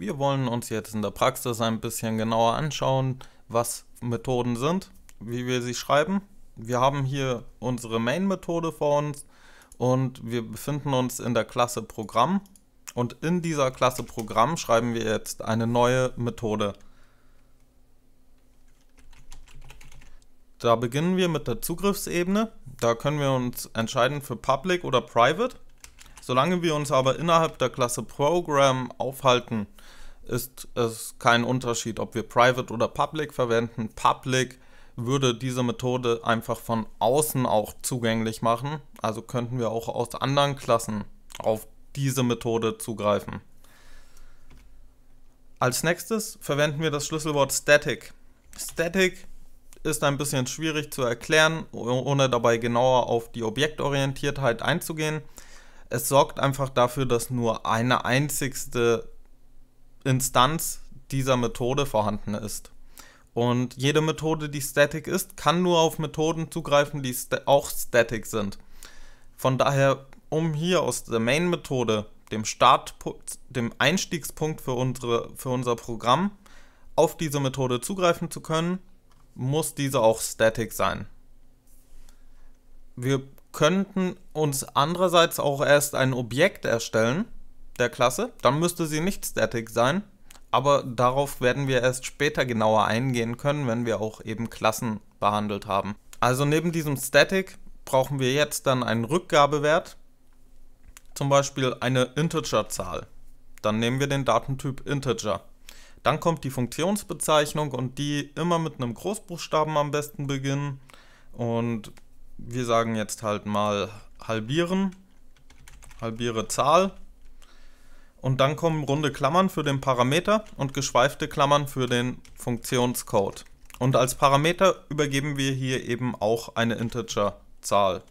Wir wollen uns jetzt in der Praxis ein bisschen genauer anschauen, was Methoden sind, wie wir sie schreiben. Wir haben hier unsere Main-Methode vor uns und wir befinden uns in der Klasse Programm. Und in dieser Klasse Programm schreiben wir jetzt eine neue Methode. Da beginnen wir mit der Zugriffsebene. Da können wir uns entscheiden für Public oder Private. Solange wir uns aber innerhalb der Klasse Program aufhalten, ist es kein Unterschied, ob wir Private oder Public verwenden. Public würde diese Methode einfach von außen auch zugänglich machen. Also könnten wir auch aus anderen Klassen auf diese Methode zugreifen. Als nächstes verwenden wir das Schlüsselwort Static. Static ist ein bisschen schwierig zu erklären, ohne dabei genauer auf die Objektorientiertheit einzugehen. Es sorgt einfach dafür, dass nur eine einzigste Instanz dieser Methode vorhanden ist. Und jede Methode, die static ist, kann nur auf Methoden zugreifen, die st auch static sind. Von daher, um hier aus der Main-Methode, dem Startpunkt, dem Einstiegspunkt für, unsere, für unser Programm, auf diese Methode zugreifen zu können, muss diese auch static sein. Wir könnten uns andererseits auch erst ein Objekt erstellen der Klasse. Dann müsste sie nicht static sein. Aber darauf werden wir erst später genauer eingehen können, wenn wir auch eben Klassen behandelt haben. Also neben diesem Static brauchen wir jetzt dann einen Rückgabewert, zum Beispiel eine Integerzahl. Dann nehmen wir den Datentyp Integer. Dann kommt die Funktionsbezeichnung und die immer mit einem Großbuchstaben am besten beginnen und wir sagen jetzt halt mal halbieren, halbiere Zahl und dann kommen runde Klammern für den Parameter und geschweifte Klammern für den Funktionscode. Und als Parameter übergeben wir hier eben auch eine Integer-Zahl.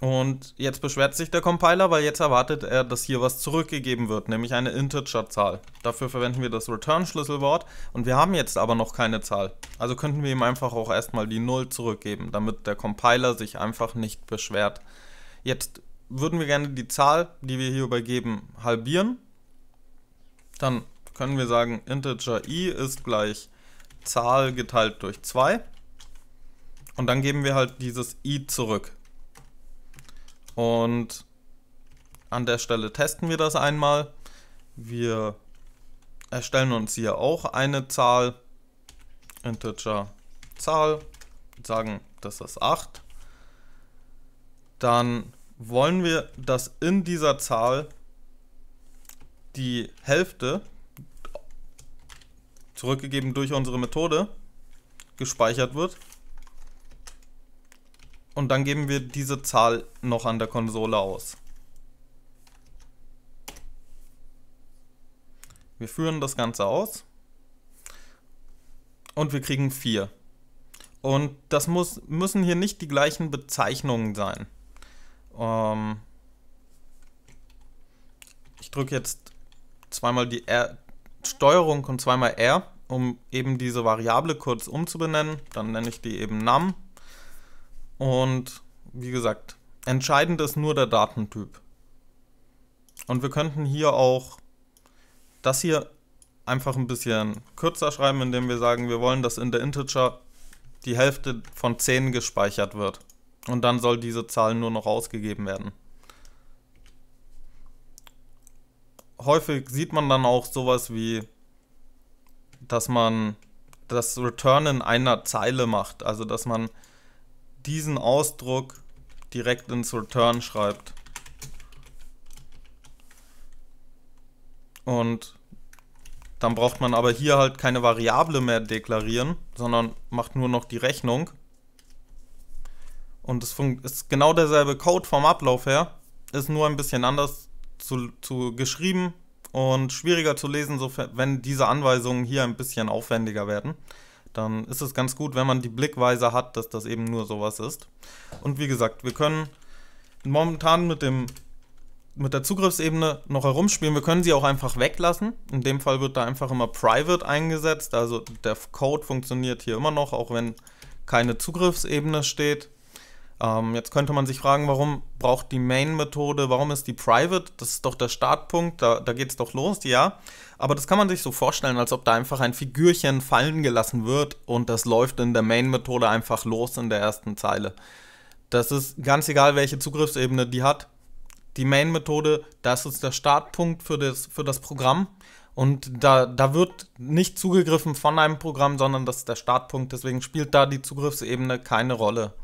Und jetzt beschwert sich der Compiler, weil jetzt erwartet er, dass hier was zurückgegeben wird, nämlich eine Integer-Zahl. Dafür verwenden wir das Return-Schlüsselwort und wir haben jetzt aber noch keine Zahl. Also könnten wir ihm einfach auch erstmal die 0 zurückgeben, damit der Compiler sich einfach nicht beschwert. Jetzt würden wir gerne die Zahl, die wir hier übergeben, halbieren. Dann können wir sagen, Integer i ist gleich Zahl geteilt durch 2. Und dann geben wir halt dieses i zurück. Und an der Stelle testen wir das einmal. Wir erstellen uns hier auch eine Zahl, Integer Zahl, sagen, das ist 8. Dann wollen wir, dass in dieser Zahl die Hälfte, zurückgegeben durch unsere Methode, gespeichert wird und dann geben wir diese Zahl noch an der Konsole aus. Wir führen das Ganze aus und wir kriegen 4. Und das muss, müssen hier nicht die gleichen Bezeichnungen sein. Ähm ich drücke jetzt zweimal die R Steuerung und zweimal R, um eben diese Variable kurz umzubenennen. Dann nenne ich die eben Num. Und wie gesagt, entscheidend ist nur der Datentyp. Und wir könnten hier auch das hier einfach ein bisschen kürzer schreiben, indem wir sagen, wir wollen, dass in der Integer die Hälfte von 10 gespeichert wird. Und dann soll diese Zahl nur noch ausgegeben werden. Häufig sieht man dann auch sowas wie, dass man das Return in einer Zeile macht. Also dass man diesen Ausdruck direkt ins Return schreibt. Und dann braucht man aber hier halt keine Variable mehr deklarieren, sondern macht nur noch die Rechnung. Und es ist genau derselbe Code vom Ablauf her, ist nur ein bisschen anders zu, zu geschrieben und schwieriger zu lesen, wenn diese Anweisungen hier ein bisschen aufwendiger werden dann ist es ganz gut, wenn man die Blickweise hat, dass das eben nur sowas ist. Und wie gesagt, wir können momentan mit dem mit der Zugriffsebene noch herumspielen. Wir können sie auch einfach weglassen. In dem Fall wird da einfach immer private eingesetzt. Also der Code funktioniert hier immer noch, auch wenn keine Zugriffsebene steht. Ähm, jetzt könnte man sich fragen, warum braucht die Main-Methode, warum ist die private? Das ist doch der Startpunkt, da, da geht es doch los, ja. Aber das kann man sich so vorstellen, als ob da einfach ein Figürchen fallen gelassen wird und das läuft in der Main-Methode einfach los in der ersten Zeile. Das ist ganz egal, welche Zugriffsebene die hat. Die Main-Methode, das ist der Startpunkt für das, für das Programm. Und da, da wird nicht zugegriffen von einem Programm, sondern das ist der Startpunkt. Deswegen spielt da die Zugriffsebene keine Rolle.